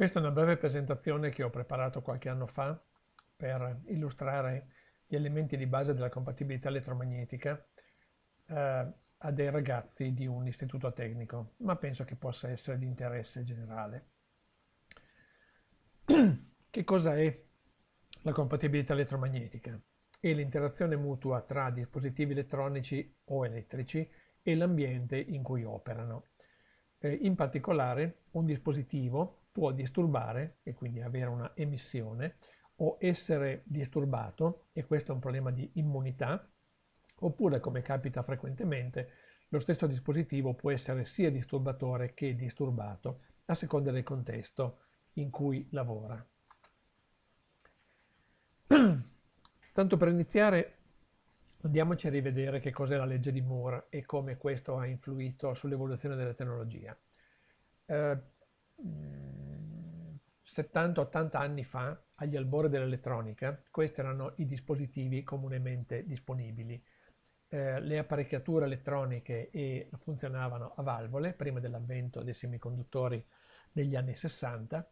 Questa è una breve presentazione che ho preparato qualche anno fa per illustrare gli elementi di base della compatibilità elettromagnetica eh, a dei ragazzi di un istituto tecnico, ma penso che possa essere di interesse generale. che cosa è la compatibilità elettromagnetica? È l'interazione mutua tra dispositivi elettronici o elettrici e l'ambiente in cui operano. Eh, in particolare, un dispositivo può disturbare e quindi avere una emissione o essere disturbato, e questo è un problema di immunità, oppure come capita frequentemente, lo stesso dispositivo può essere sia disturbatore che disturbato, a seconda del contesto in cui lavora. Tanto per iniziare, andiamoci a rivedere che cos'è la legge di Moore e come questo ha influito sull'evoluzione della tecnologia. Eh, 70-80 anni fa, agli albori dell'elettronica, questi erano i dispositivi comunemente disponibili. Eh, le apparecchiature elettroniche e funzionavano a valvole prima dell'avvento dei semiconduttori negli anni 60,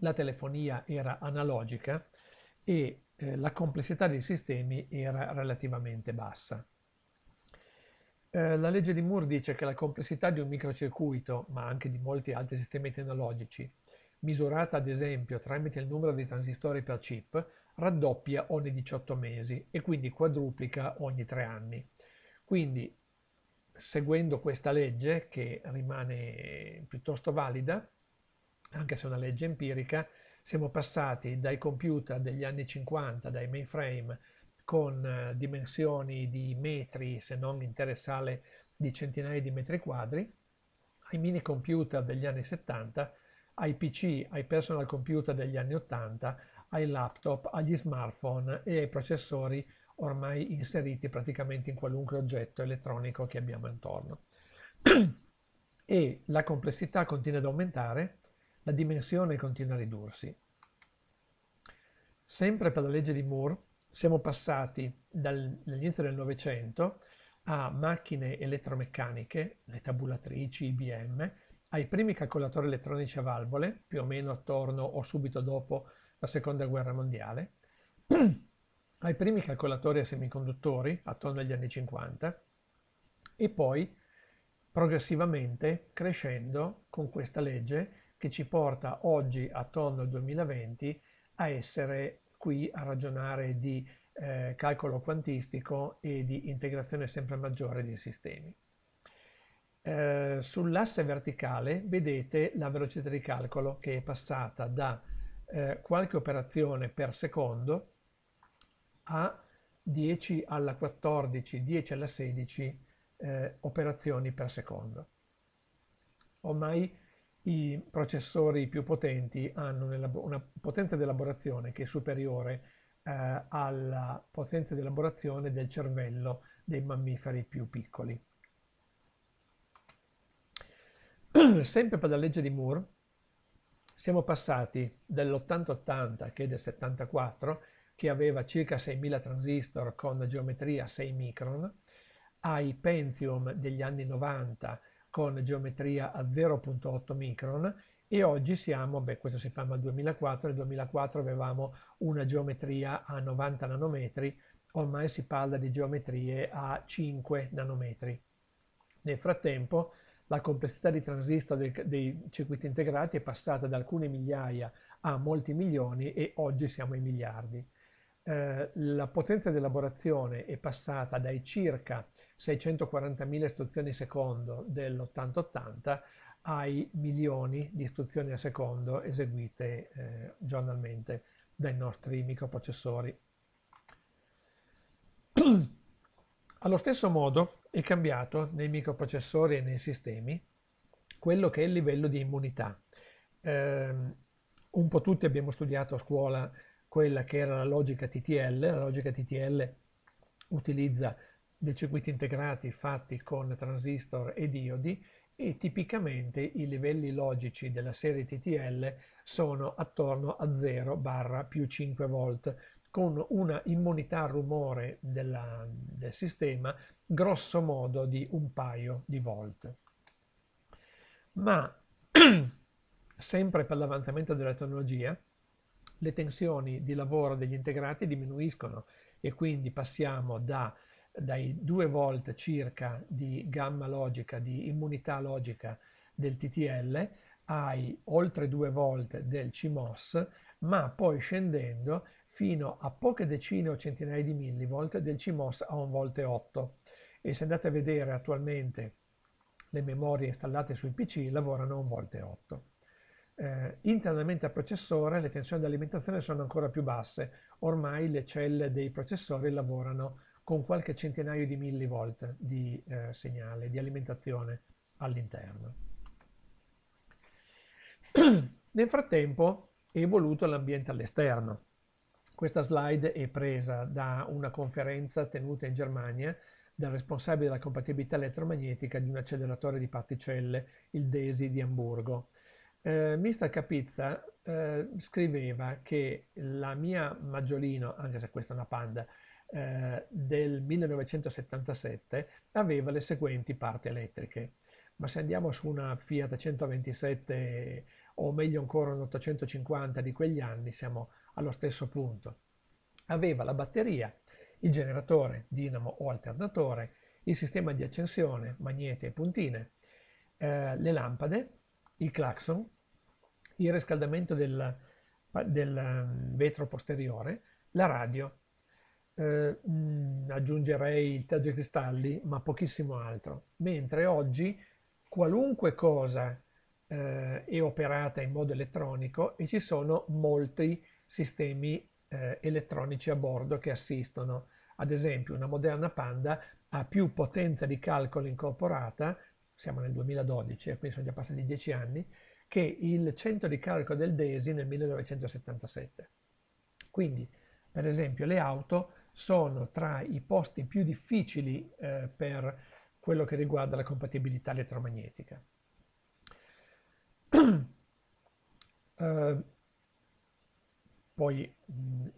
la telefonia era analogica e eh, la complessità dei sistemi era relativamente bassa. Eh, la legge di Moore dice che la complessità di un microcircuito, ma anche di molti altri sistemi tecnologici, misurata ad esempio tramite il numero di transistori per chip, raddoppia ogni 18 mesi e quindi quadruplica ogni 3 anni. Quindi, seguendo questa legge, che rimane piuttosto valida, anche se è una legge empirica, siamo passati dai computer degli anni 50, dai mainframe, con eh, dimensioni di metri, se non intere sale di centinaia di metri quadri, ai mini computer degli anni 70, ai PC, ai personal computer degli anni 80, ai laptop, agli smartphone e ai processori ormai inseriti praticamente in qualunque oggetto elettronico che abbiamo intorno. e la complessità continua ad aumentare, la dimensione continua a ridursi. Sempre per la legge di Moore siamo passati dall'inizio del Novecento a macchine elettromeccaniche, le tabulatrici IBM, ai primi calcolatori elettronici a valvole, più o meno attorno o subito dopo la seconda guerra mondiale, ai primi calcolatori a semiconduttori, attorno agli anni 50, e poi progressivamente crescendo con questa legge che ci porta oggi attorno al 2020 a essere qui a ragionare di eh, calcolo quantistico e di integrazione sempre maggiore dei sistemi eh, sull'asse verticale vedete la velocità di calcolo che è passata da eh, qualche operazione per secondo a 10 alla 14, 10 alla 16 eh, operazioni per secondo. Ormai i processori più potenti hanno una potenza di elaborazione che è superiore eh, alla potenza di elaborazione del cervello dei mammiferi più piccoli. sempre per la legge di Moore, siamo passati dall80 80 che è del 74, che aveva circa 6.000 transistor con geometria 6 micron, ai Pentium degli anni 90 con geometria a 0.8 micron e oggi siamo, beh questo si fa al 2004, nel 2004 avevamo una geometria a 90 nanometri, ormai si parla di geometrie a 5 nanometri. Nel frattempo la complessità di transistor dei, dei circuiti integrati è passata da alcune migliaia a molti milioni e oggi siamo ai miliardi. Eh, la potenza di elaborazione è passata dai circa 640.000 istruzioni al secondo dell'80-80 ai milioni di istruzioni al secondo eseguite eh, giornalmente dai nostri microprocessori. Allo stesso modo, è cambiato nei microprocessori e nei sistemi quello che è il livello di immunità. Eh, un po' tutti abbiamo studiato a scuola quella che era la logica TTL, la logica TTL utilizza dei circuiti integrati fatti con transistor e diodi e tipicamente i livelli logici della serie TTL sono attorno a 0 barra più 5 volt con una immunità al rumore della, del sistema grosso modo di un paio di volt. Ma sempre per l'avanzamento della tecnologia le tensioni di lavoro degli integrati diminuiscono e quindi passiamo da, dai 2 volt circa di gamma logica, di immunità logica del TTL ai oltre 2 volt del CMOS, ma poi scendendo fino a poche decine o centinaia di millivolt del CMOS a 1 volt 8 e se andate a vedere attualmente le memorie installate sui PC lavorano a 1 volt 8. Eh, internamente al processore le tensioni di alimentazione sono ancora più basse, ormai le celle dei processori lavorano con qualche centinaio di millivolt di eh, segnale, di alimentazione all'interno. Nel frattempo è evoluto l'ambiente all'esterno. Questa slide è presa da una conferenza tenuta in Germania dal responsabile della compatibilità elettromagnetica di un acceleratore di particelle, il DESI di Hamburgo. Eh, Mr. Capizza eh, scriveva che la mia Maggiolino, anche se questa è una Panda, eh, del 1977 aveva le seguenti parti elettriche. Ma se andiamo su una Fiat 127 o meglio ancora un 850 di quegli anni siamo allo stesso punto. Aveva la batteria, il generatore, dinamo o alternatore, il sistema di accensione, magneti e puntine, eh, le lampade, il clacson, il riscaldamento del, del mm, vetro posteriore, la radio. Eh, mm, aggiungerei il taggio ma pochissimo altro. Mentre oggi qualunque cosa eh, è operata in modo elettronico e ci sono molti sistemi eh, elettronici a bordo che assistono. Ad esempio una moderna Panda ha più potenza di calcolo incorporata, siamo nel 2012, eh, quindi sono già passati dieci anni, che il centro di calcolo del DESI nel 1977. Quindi, per esempio, le auto sono tra i posti più difficili eh, per quello che riguarda la compatibilità elettromagnetica. uh, Poi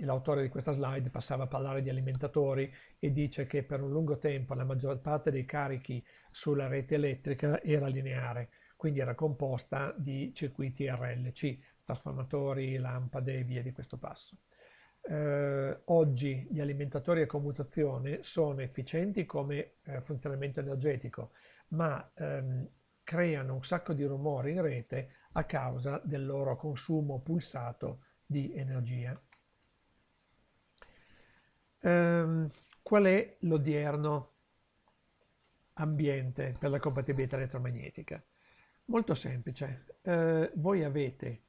l'autore di questa slide passava a parlare di alimentatori e dice che per un lungo tempo la maggior parte dei carichi sulla rete elettrica era lineare, quindi era composta di circuiti RLC, trasformatori, lampade e via di questo passo. Eh, oggi gli alimentatori a commutazione sono efficienti come eh, funzionamento energetico, ma ehm, creano un sacco di rumore in rete a causa del loro consumo pulsato di energia. Ehm, qual è l'odierno ambiente per la compatibilità elettromagnetica? Molto semplice. Eh, voi avete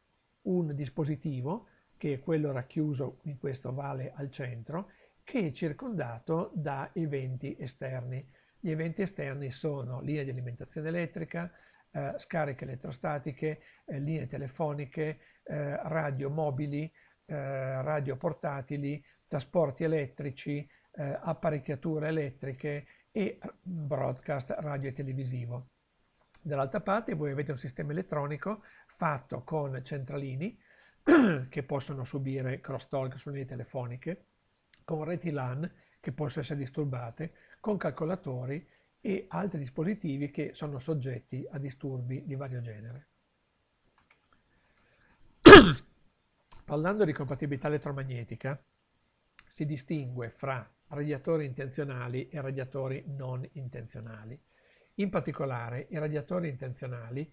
un dispositivo, che è quello racchiuso in questo vale al centro, che è circondato da eventi esterni. Gli eventi esterni sono linee di alimentazione elettrica, eh, scariche elettrostatiche, eh, linee telefoniche, eh, radio mobili, eh, radio portatili, trasporti elettrici, eh, apparecchiature elettriche e broadcast radio e televisivo. Dall'altra parte voi avete un sistema elettronico fatto con centralini che possono subire crosstalk sulle linee telefoniche, con reti LAN che possono essere disturbate, con calcolatori e altri dispositivi che sono soggetti a disturbi di vario genere. Parlando di compatibilità elettromagnetica, si distingue fra radiatori intenzionali e radiatori non intenzionali. In particolare, i radiatori intenzionali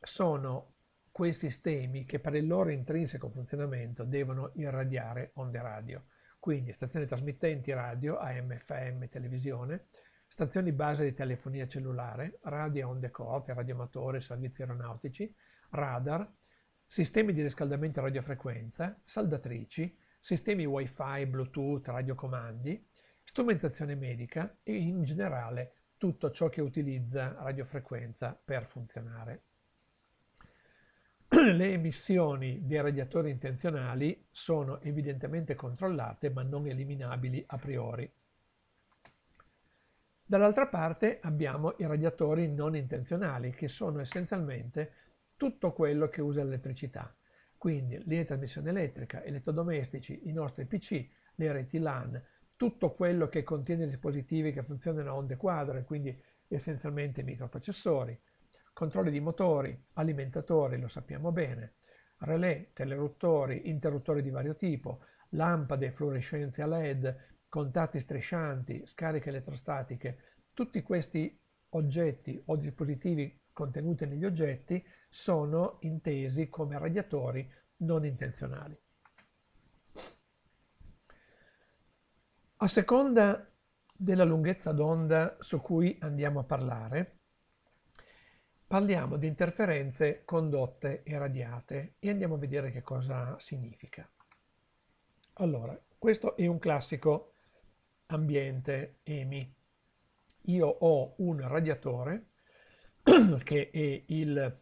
sono quei sistemi che per il loro intrinseco funzionamento devono irradiare onde radio, quindi stazioni trasmittenti radio, AM, FM, televisione, stazioni base di telefonia cellulare, radio a onde corte, radioamatori, servizi aeronautici, radar, sistemi di riscaldamento a radiofrequenza, saldatrici, sistemi wifi, bluetooth, radiocomandi, strumentazione medica e in generale tutto ciò che utilizza radiofrequenza per funzionare. Le emissioni dei radiatori intenzionali sono evidentemente controllate ma non eliminabili a priori. Dall'altra parte abbiamo i radiatori non intenzionali che sono essenzialmente tutto quello che usa l'elettricità. Quindi linee di trasmissione elettrica, elettrodomestici, i nostri PC, le reti LAN, tutto quello che contiene dispositivi che funzionano a onde quadre, quindi essenzialmente microprocessori, controlli di motori, alimentatori, lo sappiamo bene, relè, teleruttori, interruttori di vario tipo, lampade, fluorescenze a LED, contatti striscianti, scariche elettrostatiche, tutti questi oggetti o dispositivi contenuti negli oggetti sono intesi come radiatori non intenzionali. A seconda della lunghezza d'onda su cui andiamo a parlare, parliamo di interferenze condotte e radiate e andiamo a vedere che cosa significa. Allora, questo è un classico ambiente EMI. Io ho un radiatore che è il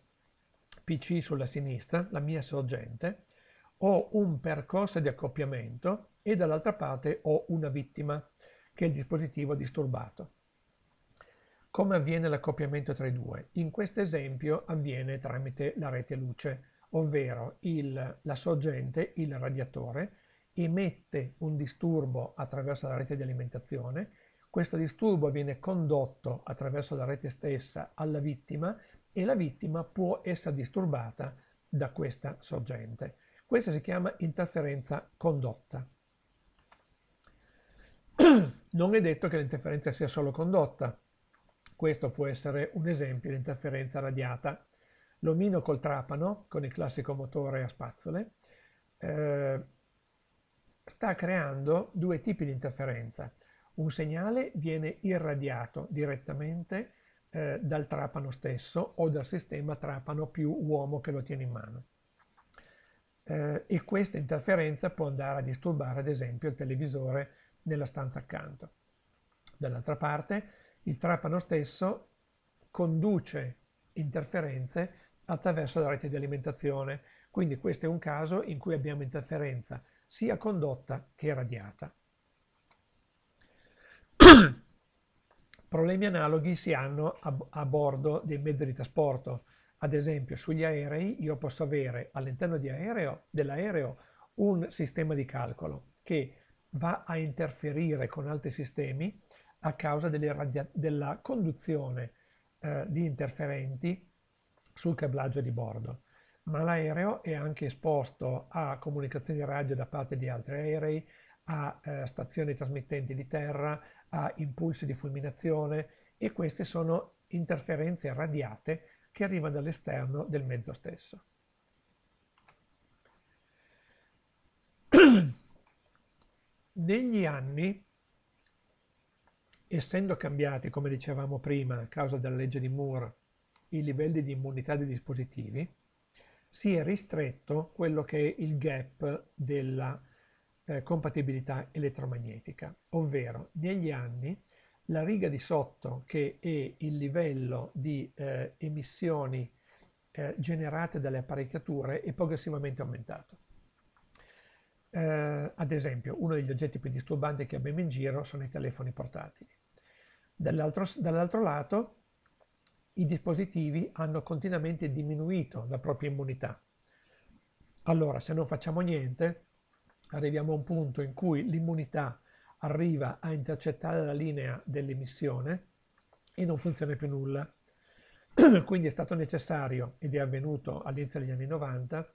PC sulla sinistra, la mia sorgente, ho un percorso di accoppiamento e dall'altra parte ho una vittima, che è il dispositivo disturbato. Come avviene l'accoppiamento tra i due? In questo esempio avviene tramite la rete luce, ovvero il, la sorgente, il radiatore, emette un disturbo attraverso la rete di alimentazione, questo disturbo viene condotto attraverso la rete stessa alla vittima e la vittima può essere disturbata da questa sorgente. Questa si chiama interferenza condotta. Non è detto che l'interferenza sia solo condotta. Questo può essere un esempio di interferenza radiata. L'omino col trapano, con il classico motore a spazzole, eh, sta creando due tipi di interferenza. Un segnale viene irradiato direttamente eh, dal trapano stesso o dal sistema trapano più uomo che lo tiene in mano. Eh, e questa interferenza può andare a disturbare ad esempio il televisore nella stanza accanto. Dall'altra parte il trapano stesso conduce interferenze attraverso la rete di alimentazione, quindi questo è un caso in cui abbiamo interferenza sia condotta che radiata. Problemi analoghi si hanno a, a bordo dei mezzi di trasporto. Ad esempio sugli aerei io posso avere all'interno dell'aereo un sistema di calcolo che va a interferire con altri sistemi a causa della conduzione eh, di interferenti sul cablaggio di bordo. Ma l'aereo è anche esposto a comunicazioni radio da parte di altri aerei, a eh, stazioni trasmittenti di terra, a impulsi di fulminazione e queste sono interferenze radiate che arrivano dall'esterno del mezzo stesso. Negli anni, essendo cambiati, come dicevamo prima, a causa della legge di Moore, i livelli di immunità dei dispositivi, si è ristretto quello che è il gap della eh, compatibilità elettromagnetica, ovvero negli anni la riga di sotto che è il livello di eh, emissioni eh, generate dalle apparecchiature è progressivamente aumentato. Eh, ad esempio, uno degli oggetti più disturbanti che abbiamo in giro sono i telefoni portatili. Dall'altro, dall'altro lato, i dispositivi hanno continuamente diminuito la propria immunità. Allora, se non facciamo niente, arriviamo a un punto in cui l'immunità arriva a intercettare la linea dell'emissione e non funziona più nulla. Quindi è stato necessario, ed è avvenuto all'inizio degli anni 90,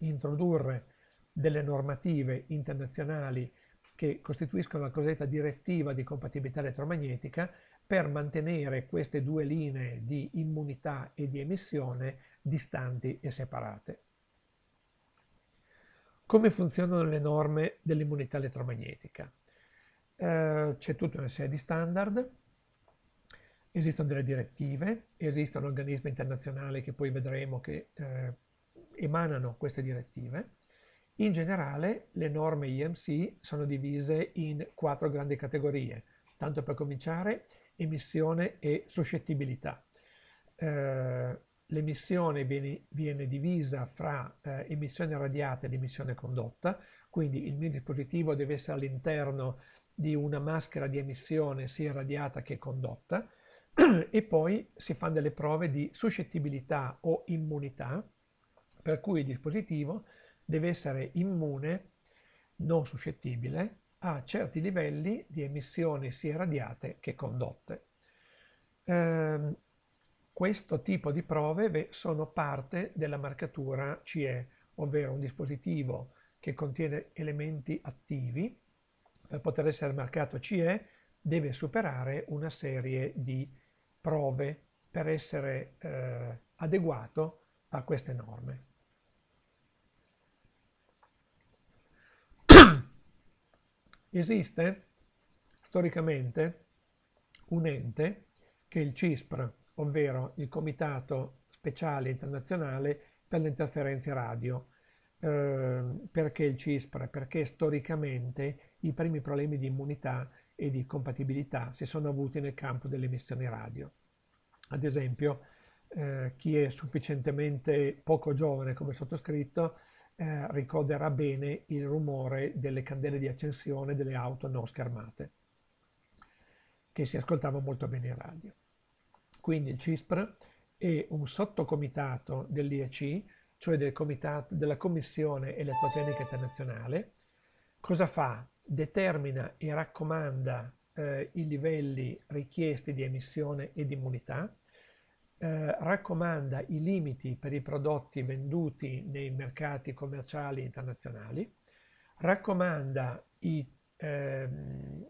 introdurre delle normative internazionali che costituiscono la cosiddetta direttiva di compatibilità elettromagnetica per mantenere queste due linee di immunità e di emissione distanti e separate. Come funzionano le norme dell'immunità elettromagnetica? Eh, c'è tutta una serie di standard, esistono delle direttive, esistono organismi internazionali che poi vedremo che eh, emanano queste direttive. In generale le norme IMC sono divise in quattro grandi categorie, tanto per cominciare emissione e suscettibilità. Eh, l'emissione viene, viene, divisa fra eh, emissione radiata ed emissione condotta, quindi il mio dispositivo deve essere all'interno di una maschera di emissione sia radiata che condotta e poi si fanno delle prove di suscettibilità o immunità per cui il dispositivo deve essere immune, non suscettibile, a certi livelli di emissioni sia radiate che condotte. Ehm, questo tipo di prove sono parte della marcatura CE, ovvero un dispositivo che contiene elementi attivi, per poter essere marcato CE deve superare una serie di prove per essere eh, adeguato a queste norme. Esiste storicamente un ente che è il CISPR, ovvero il Comitato Speciale Internazionale per le Interferenze Radio. Eh, perché il CISPR? Perché storicamente i primi problemi di immunità e di compatibilità si sono avuti nel campo delle emissioni radio. Ad esempio, eh, chi è sufficientemente poco giovane come sottoscritto eh, ricorderà bene il rumore delle candele di accensione delle auto non schermate, che si ascoltava molto bene in radio. Quindi il CISPR è un sottocomitato dell'IEC, cioè del comitato, della Commissione Elettrotecnica Internazionale. Cosa fa? Determina e raccomanda eh, i livelli richiesti di emissione e di immunità, eh, raccomanda i limiti per i prodotti venduti nei mercati commerciali internazionali, raccomanda i, ehm,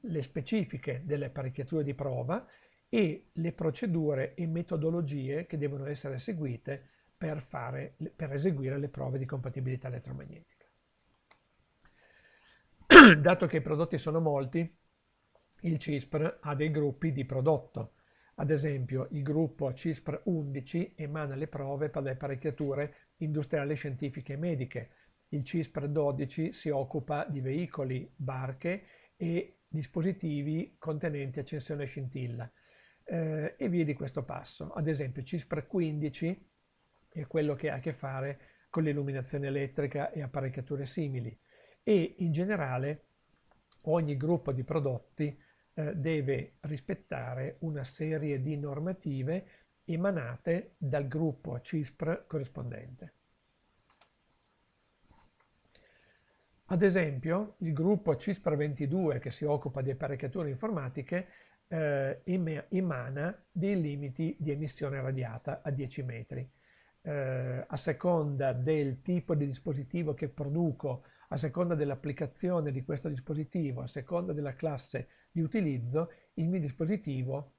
le specifiche delle apparecchiature di prova e le procedure e metodologie che devono essere seguite per, fare, per eseguire le prove di compatibilità elettromagnetica. Dato che i prodotti sono molti, il CISPR ha dei gruppi di prodotto. Ad esempio, il gruppo CISPR 11 emana le prove per le apparecchiature industriali, scientifiche e mediche. Il CISPR 12 si occupa di veicoli, barche e dispositivi contenenti accensione scintilla eh, e via di questo passo. Ad esempio CISPR 15 è quello che ha a che fare con l'illuminazione elettrica e apparecchiature simili e in generale ogni gruppo di prodotti eh, deve rispettare una serie di normative emanate dal gruppo CISPR corrispondente. Ad esempio, il gruppo CISPR 22 che si occupa di apparecchiature informatiche eh, emana dei limiti di emissione radiata a 10 metri. Eh, a seconda del tipo di dispositivo che produco, a seconda dell'applicazione di questo dispositivo, a seconda della classe di utilizzo, il mio dispositivo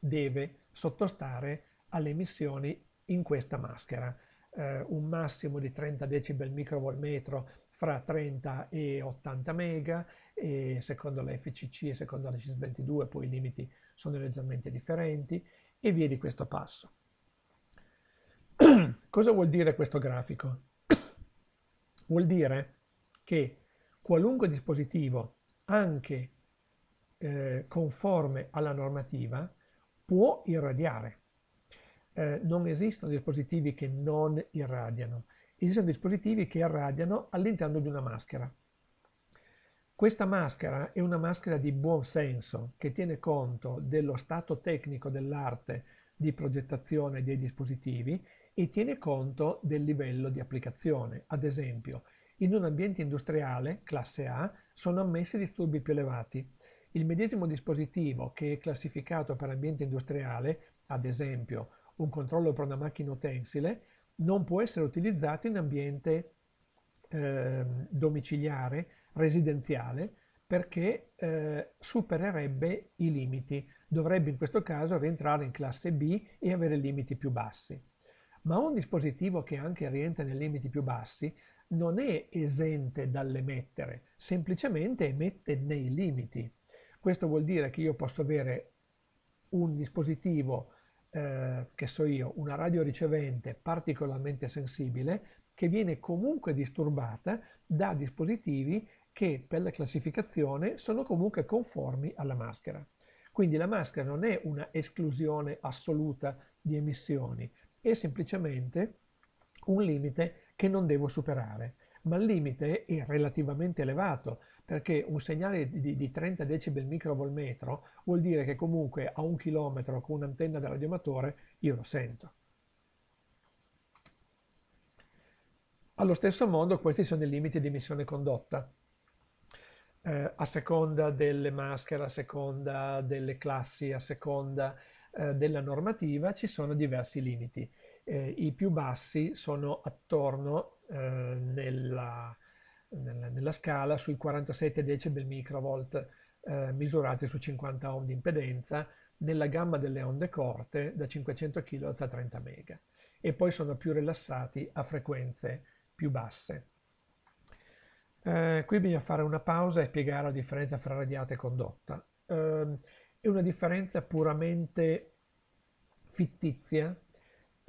deve sottostare alle emissioni in questa maschera. Eh, un massimo di 30 decibel microvoltmetro fra 30 e 80 mega e secondo la FCC e secondo la CIS22 poi i limiti sono leggermente differenti e via di questo passo. Cosa vuol dire questo grafico? vuol dire che qualunque dispositivo anche eh, conforme alla normativa può irradiare. Eh, non esistono dispositivi che non irradiano esistono dispositivi che irradiano all'interno di una maschera. Questa maschera è una maschera di buon senso che tiene conto dello stato tecnico dell'arte di progettazione dei dispositivi e tiene conto del livello di applicazione. Ad esempio, in un ambiente industriale, classe A, sono ammessi disturbi più elevati. Il medesimo dispositivo che è classificato per ambiente industriale, ad esempio un controllo per una macchina utensile, non può essere utilizzato in ambiente eh, domiciliare, residenziale, perché eh, supererebbe i limiti. Dovrebbe in questo caso rientrare in classe B e avere limiti più bassi. Ma un dispositivo che anche rientra nei limiti più bassi non è esente dall'emettere, semplicemente emette nei limiti. Questo vuol dire che io posso avere un dispositivo eh, che so io, una radio ricevente particolarmente sensibile che viene comunque disturbata da dispositivi che per la classificazione sono comunque conformi alla maschera. Quindi la maschera non è una esclusione assoluta di emissioni, è semplicemente un limite che non devo superare. Ma il limite è relativamente elevato, perché un segnale di, di 30 decibel microvol metro vuol dire che comunque a un chilometro con un'antenna da radiomatore io lo sento. Allo stesso modo questi sono i limiti di emissione condotta. Eh, a seconda delle maschere, a seconda delle classi, a seconda eh, della normativa ci sono diversi limiti eh, i più bassi sono attorno eh, nella, nella, nella, scala sui 47 decibel microvolt eh, misurati su 50 ohm di impedenza nella gamma delle onde corte da 500 kHz a 30 mega e poi sono più rilassati a frequenze più basse. Eh, qui bisogna fare una pausa e spiegare la differenza fra radiata e condotta. Eh, è una differenza puramente fittizia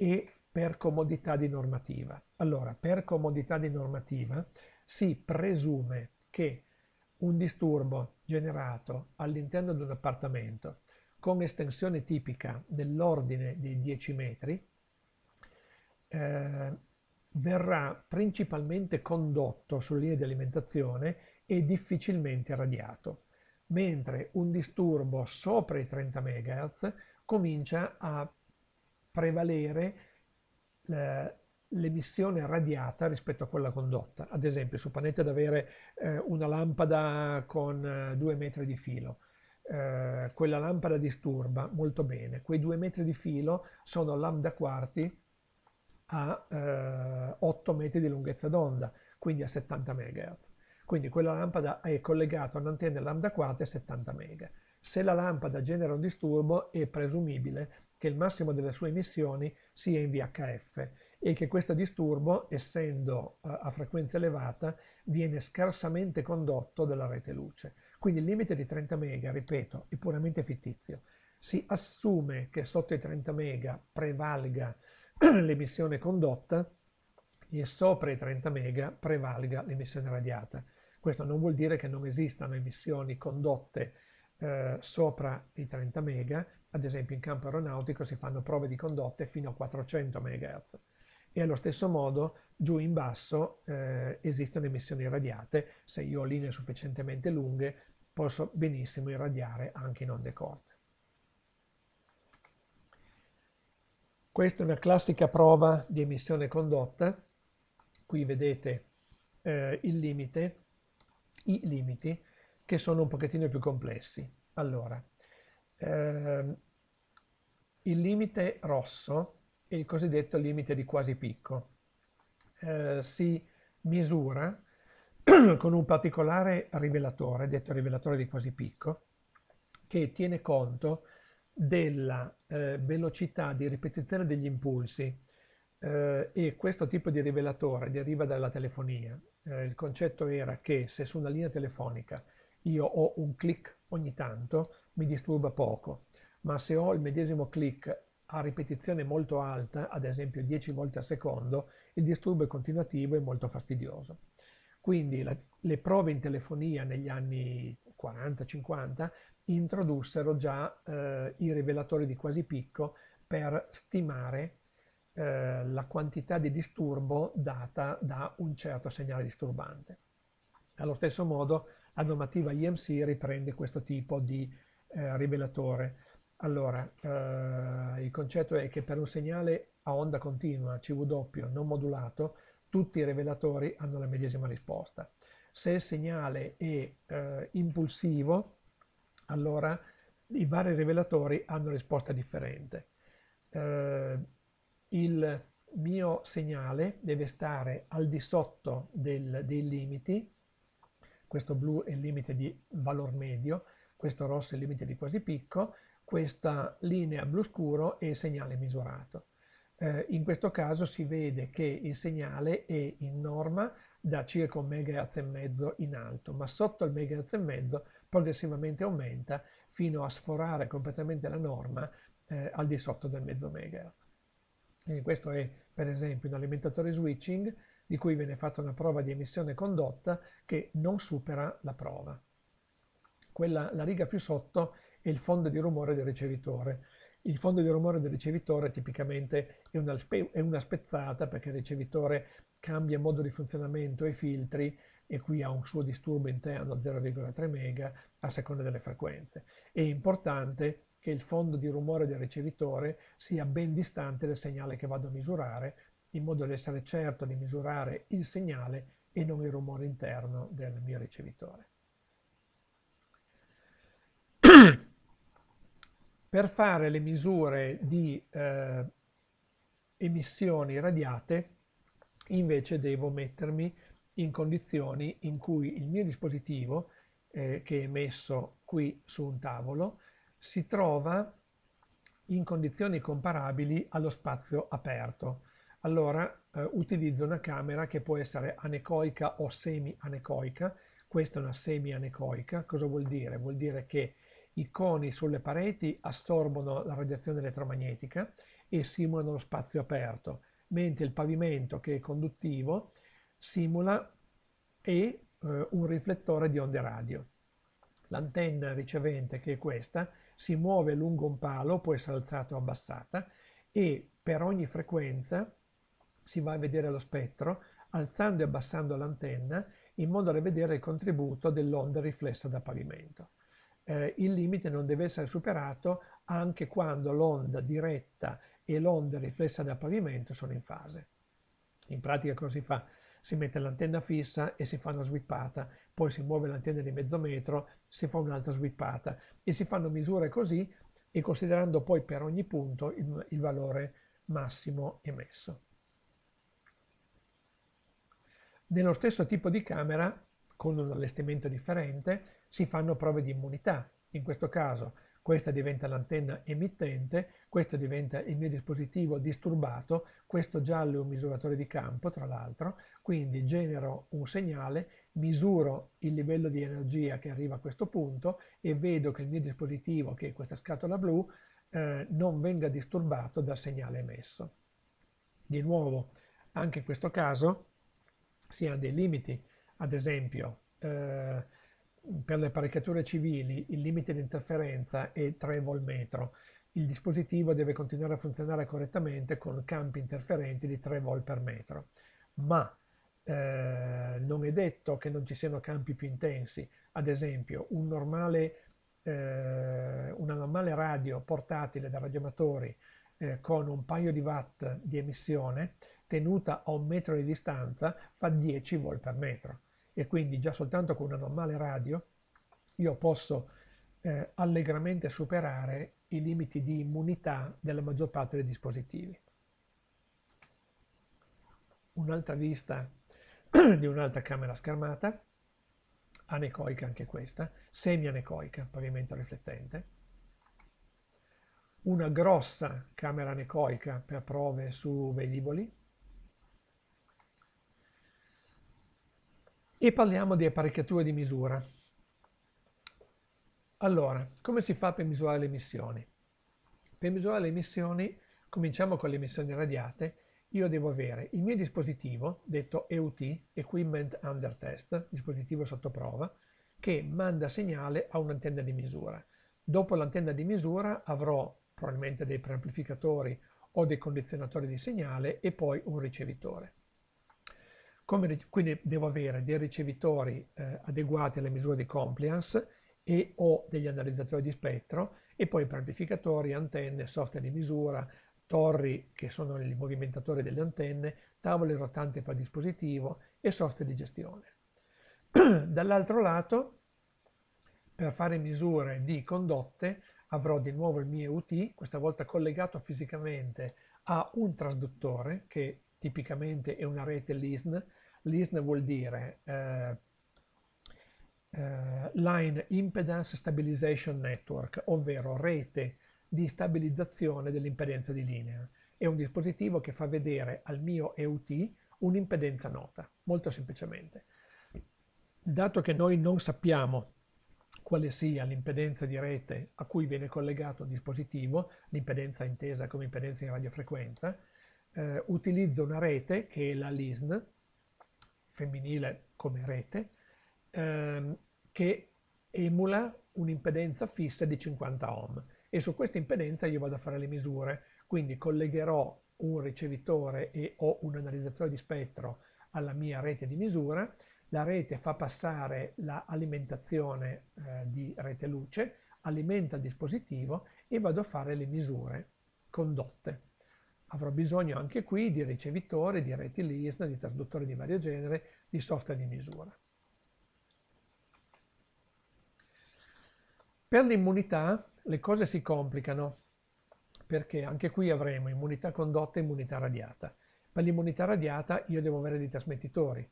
e per comodità di normativa. Allora, per comodità di normativa si presume che un disturbo generato all'interno di un appartamento con estensione tipica dell'ordine dei 10 metri eh, verrà principalmente condotto sulle linee di alimentazione e difficilmente radiato, mentre un disturbo sopra i 30 MHz comincia a prevalere eh, l'emissione radiata rispetto a quella condotta. Ad esempio, supponete di avere eh, una lampada con eh, due metri di filo. quella lampada disturba molto bene. Quei due metri di filo sono lambda quarti a 8 metri di lunghezza d'onda, quindi a 70 MHz. Quindi quella lampada è collegata a un'antenna lambda quarti a 70 MHz. Se la lampada genera un disturbo è presumibile che il massimo delle sue emissioni sia in VHF e che questo disturbo, essendo eh, a frequenza elevata, viene scarsamente condotto dalla rete luce. Quindi il limite di 30 mega, ripeto, è puramente fittizio. Si assume che sotto i 30 mega prevalga l'emissione condotta e sopra i 30 mega prevalga l'emissione radiata. Questo non vuol dire che non esistano emissioni condotte eh, sopra i 30 MHz, ad esempio in campo aeronautico si fanno prove di condotte fino a 400 MHz e allo stesso modo giù in basso eh, esistono emissioni irradiate, se io ho linee sufficientemente lunghe posso benissimo irradiare anche in onde corte. Questa è una classica prova di emissione condotta, qui vedete eh, il limite, i limiti, che sono un pochettino più complessi. Allora, ehm, il limite rosso è il cosiddetto limite di quasi picco. Eh, si misura con un particolare rivelatore, detto rivelatore di quasi picco, che tiene conto della eh, velocità di ripetizione degli impulsi eh, e questo tipo di rivelatore deriva dalla telefonia. Eh, il concetto era che se su una linea telefonica io ho un click ogni tanto, mi disturba poco, ma se ho il medesimo click a ripetizione molto alta, ad esempio 10 volte al secondo, il disturbo è continuativo e molto fastidioso. Quindi la, le prove in telefonia negli anni 40-50 introdussero già eh, i rivelatori di quasi picco per stimare eh, la quantità di disturbo data da un certo segnale disturbante. Allo stesso modo la normativa IMC riprende questo tipo di eh, rivelatore. Allora, eh, il concetto è che per un segnale a onda continua, CW non modulato, tutti i rivelatori hanno la medesima risposta. Se il segnale è eh, impulsivo, allora i vari rivelatori hanno risposta differente. Eh, il mio segnale deve stare al di sotto del, dei limiti questo blu è il limite di valor medio, questo rosso è il limite di quasi picco, questa linea blu scuro è il segnale misurato. Eh, in questo caso si vede che il segnale è in norma da circa un megahertz e mezzo in alto, ma sotto il megahertz e mezzo progressivamente aumenta fino a sforare completamente la norma eh, al di sotto del mezzo megahertz. questo è per esempio un alimentatore switching di cui viene fatta una prova di emissione condotta che non supera la prova. Quella, la riga più sotto è il fondo di rumore del ricevitore. Il fondo di rumore del ricevitore tipicamente è una, è una spezzata perché il ricevitore cambia modo di funzionamento e filtri e qui ha un suo disturbo interno 0,3 mega a seconda delle frequenze. È importante che il fondo di rumore del ricevitore sia ben distante dal segnale che vado a misurare in modo da essere certo di misurare il segnale e non il rumore interno del mio ricevitore. per fare le misure di eh, emissioni radiate invece devo mettermi in condizioni in cui il mio dispositivo eh, che è messo qui su un tavolo si trova in condizioni comparabili allo spazio aperto allora eh, utilizzo una camera che può essere anecoica o semi-anecoica. Questa è una semi-anecoica. Cosa vuol dire? Vuol dire che i coni sulle pareti assorbono la radiazione elettromagnetica e simulano lo spazio aperto, mentre il pavimento, che è conduttivo, simula e, eh, un riflettore di onde radio. L'antenna ricevente, che è questa, si muove lungo un palo, può essere alzata o abbassata, e per ogni frequenza si va a vedere lo spettro alzando e abbassando l'antenna in modo da vedere il contributo dell'onda riflessa da pavimento. Eh, il limite non deve essere superato anche quando l'onda diretta e l'onda riflessa da pavimento sono in fase. In pratica cosa si fa? Si mette l'antenna fissa e si fa una swippata, poi si muove l'antenna di mezzo metro, si fa un'altra swippata e si fanno misure così e considerando poi per ogni punto il, il valore massimo emesso. Nello stesso tipo di camera, con un allestimento differente, si fanno prove di immunità. In questo caso questa diventa l'antenna emittente, questo diventa il mio dispositivo disturbato, questo giallo è un misuratore di campo tra l'altro, quindi genero un segnale, misuro il livello di energia che arriva a questo punto e vedo che il mio dispositivo, che è questa scatola blu, eh, non venga disturbato dal segnale emesso. Di nuovo, anche in questo caso si ha dei limiti, ad esempio eh, per le apparecchiature civili il limite di interferenza è 3 volmetro, il dispositivo deve continuare a funzionare correttamente con campi interferenti di 3 volt per metro, ma eh, non è detto che non ci siano campi più intensi, ad esempio un normale, eh, una normale radio portatile da radioamatori eh, con un paio di watt di emissione tenuta a un metro di distanza fa 10 volt per metro e quindi già soltanto con una normale radio io posso eh, allegramente superare i limiti di immunità della maggior parte dei dispositivi. Un'altra vista di un'altra camera schermata, anecoica anche questa, semi-anecoica, pavimento riflettente, una grossa camera anecoica per prove su velivoli, E parliamo di apparecchiature di misura. Allora, come si fa per misurare le emissioni? Per misurare le emissioni, cominciamo con le emissioni radiate, io devo avere il mio dispositivo, detto EUT, Equipment Under Test, dispositivo sotto prova, che manda segnale a un'antenna di misura. Dopo l'antenna di misura avrò probabilmente dei preamplificatori o dei condizionatori di segnale e poi un ricevitore. Come, quindi devo avere dei ricevitori eh, adeguati alle misure di compliance e o degli analizzatori di spettro e poi per amplificatori, antenne, software di misura, torri che sono il movimentatore delle antenne, tavole rotanti per dispositivo e software di gestione. Dall'altro lato, per fare misure di condotte, avrò di nuovo il mio UT, questa volta collegato fisicamente a un trasduttore che tipicamente è una rete LISN. LISN vuol dire eh, eh, Line Impedance Stabilization Network, ovvero rete di stabilizzazione dell'impedenza di linea. È un dispositivo che fa vedere al mio EUT un'impedenza nota, molto semplicemente. Dato che noi non sappiamo quale sia l'impedenza di rete a cui viene collegato il dispositivo, l'impedenza intesa come impedenza in radiofrequenza, eh, utilizza una rete che è la LISN, femminile come rete, ehm, che emula un'impedenza fissa di 50 ohm e su questa impedenza io vado a fare le misure, quindi collegherò un ricevitore e o un analizzatore di spettro alla mia rete di misura, la rete fa passare l'alimentazione la eh, di rete luce, alimenta il dispositivo e vado a fare le misure condotte. Avrò bisogno anche qui di ricevitori, di reti list, di trasduttori di vario genere, di software di misura. Per l'immunità le cose si complicano perché anche qui avremo immunità condotta e immunità radiata. Per l'immunità radiata io devo avere dei trasmettitori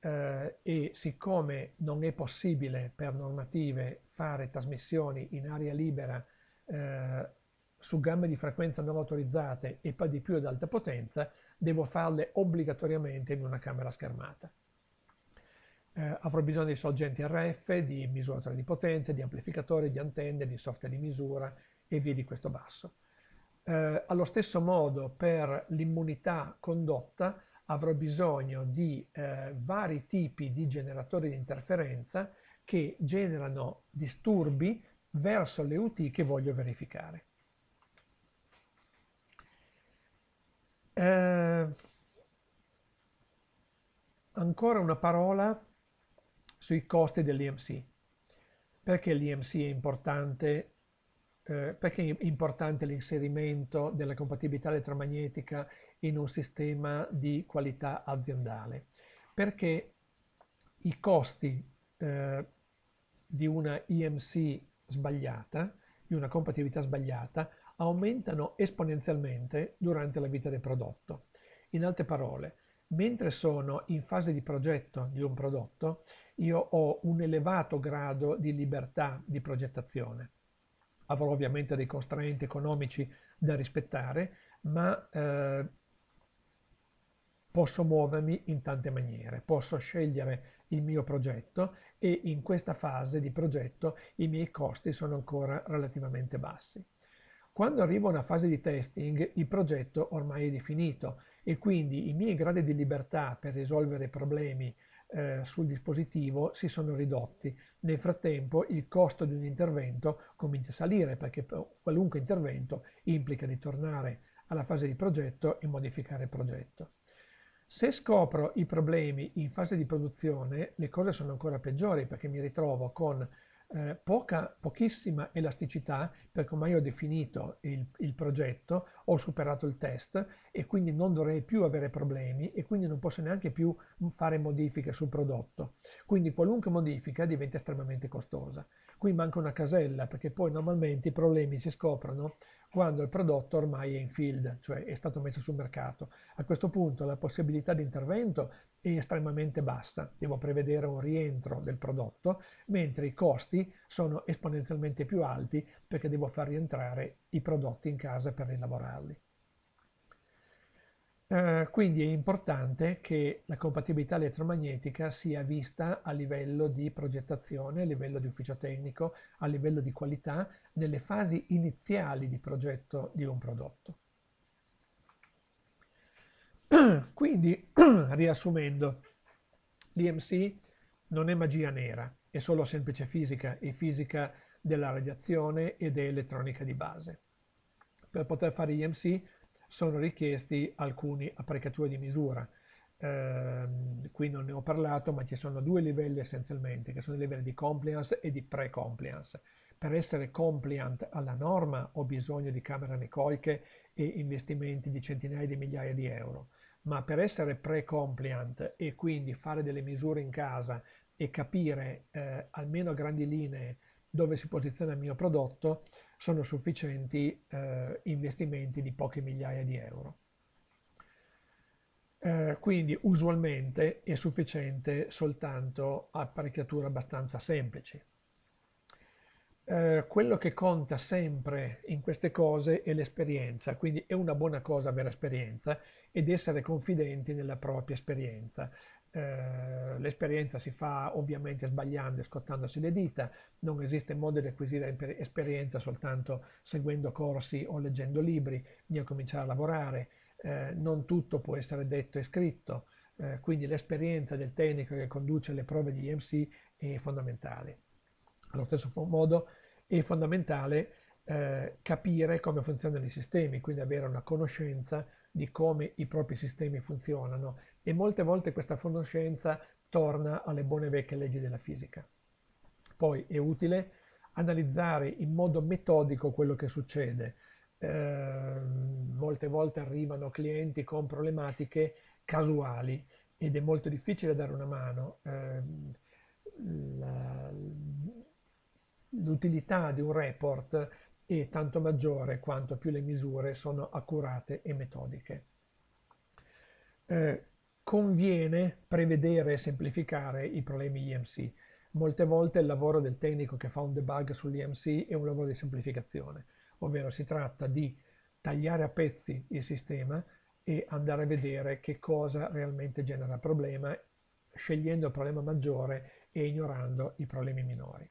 eh, e siccome non è possibile per normative fare trasmissioni in aria libera eh, su gamme di frequenza non autorizzate e poi di più ad alta potenza, devo farle obbligatoriamente in una camera schermata. Eh, avrò bisogno di sorgenti RF, di misuratori di potenza, di amplificatori, di antenne, di software di misura e via di questo basso. Eh, allo stesso modo per l'immunità condotta avrò bisogno di eh, vari tipi di generatori di interferenza che generano disturbi verso le UT che voglio verificare. Eh, ancora una parola sui costi dell'EMC. Perché l'EMC è importante? Eh, perché è importante l'inserimento della compatibilità elettromagnetica in un sistema di qualità aziendale? Perché i costi eh, di una EMC sbagliata, di una compatibilità sbagliata, aumentano esponenzialmente durante la vita del prodotto. In altre parole, mentre sono in fase di progetto di un prodotto, io ho un elevato grado di libertà di progettazione. Avrò ovviamente dei costraenti economici da rispettare, ma eh, posso muovermi in tante maniere, posso scegliere il mio progetto e in questa fase di progetto i miei costi sono ancora relativamente bassi. Quando arrivo a una fase di testing, il progetto ormai è definito e quindi i miei gradi di libertà per risolvere problemi eh, sul dispositivo si sono ridotti. Nel frattempo il costo di un intervento comincia a salire perché qualunque intervento implica di tornare alla fase di progetto e modificare il progetto. Se scopro i problemi in fase di produzione, le cose sono ancora peggiori perché mi ritrovo con eh, poca, pochissima elasticità, perché ormai ho definito il, il, progetto, ho superato il test e quindi non dovrei più avere problemi e quindi non posso neanche più fare modifiche sul prodotto. Quindi qualunque modifica diventa estremamente costosa. Qui manca una casella perché poi normalmente i problemi si scoprono quando il prodotto ormai è in field, cioè è stato messo sul mercato. A questo punto la possibilità di intervento è estremamente bassa, devo prevedere un rientro del prodotto, mentre i costi sono esponenzialmente più alti perché devo far rientrare i prodotti in casa per rilavorarli. Eh, quindi è importante che la compatibilità elettromagnetica sia vista a livello di progettazione, a livello di ufficio tecnico, a livello di qualità, nelle fasi iniziali di progetto di un prodotto. Quindi, riassumendo, l'IMC non è magia nera, è solo semplice fisica e fisica della radiazione ed è elettronica di base. Per poter fare IMC sono richiesti alcuni apprecature di misura. Eh, qui non ne ho parlato, ma ci sono due livelli essenzialmente, che sono i livelli di compliance e di pre-compliance. Per essere compliant alla norma ho bisogno di camere anecoiche e investimenti di centinaia di migliaia di euro, ma per essere pre-compliant e quindi fare delle misure in casa e capire eh, almeno a grandi linee dove si posiziona il mio prodotto, sono sufficienti eh, investimenti di poche migliaia di euro. Eh, quindi usualmente è sufficiente soltanto apparecchiature abbastanza semplici. Eh, quello che conta sempre in queste cose è l'esperienza, quindi è una buona cosa avere esperienza ed essere confidenti nella propria esperienza. Eh, l'esperienza si fa ovviamente sbagliando e scottandosi le dita, non esiste modo di acquisire esperienza soltanto seguendo corsi o leggendo libri, bisogna cominciare a lavorare, eh, non tutto può essere detto e scritto, eh, quindi l'esperienza del tecnico che conduce le prove di EMC è fondamentale. Allo stesso modo è fondamentale eh, capire come funzionano i sistemi, quindi avere una conoscenza di come i propri sistemi funzionano e molte volte questa conoscenza torna alle buone vecchie leggi della fisica. Poi è utile analizzare in modo metodico quello che succede. Eh, molte volte arrivano clienti con problematiche casuali ed è molto difficile dare una mano. Eh, l'utilità di un report e tanto maggiore quanto più le misure sono accurate e metodiche. Eh, conviene prevedere e semplificare i problemi IMC. Molte volte il lavoro del tecnico che fa un debug sull'IMC è un lavoro di semplificazione, ovvero si tratta di tagliare a pezzi il sistema e andare a vedere che cosa realmente genera problema, scegliendo il problema maggiore e ignorando i problemi minori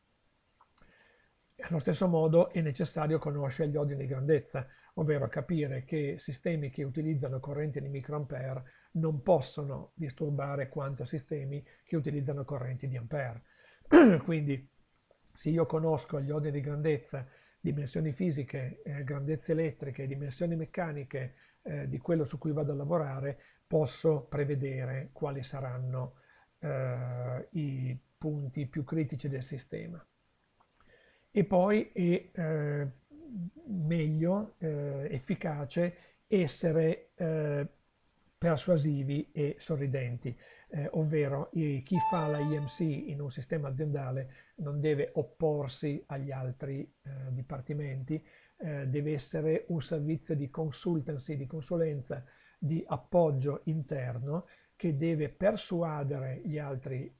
allo stesso modo è necessario conoscere gli ordini di grandezza, ovvero capire che sistemi che utilizzano correnti di microampere non possono disturbare quanto sistemi che utilizzano correnti di ampere. Quindi se io conosco gli ordini di grandezza, dimensioni fisiche, eh, grandezze elettriche, dimensioni meccaniche eh, di quello su cui vado a lavorare, posso prevedere quali saranno eh, i punti più critici del sistema e poi è eh, meglio, eh, efficace essere eh, persuasivi e sorridenti, eh, ovvero chi fa la IMC in un sistema aziendale non deve opporsi agli altri eh, dipartimenti, eh, deve essere un servizio di consultancy, di consulenza, di appoggio interno che deve persuadere gli altri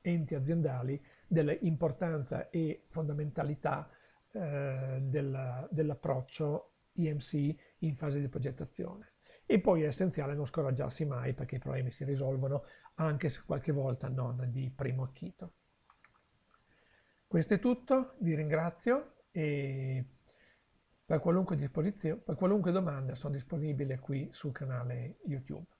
enti aziendali dell'importanza e fondamentalità eh, del, dell'approccio EMC in fase di progettazione. E poi è essenziale non scoraggiarsi mai perché i problemi si risolvono anche se qualche volta non di primo acchito. Questo è tutto, vi ringrazio e per qualunque, per qualunque domanda sono disponibile qui sul canale YouTube.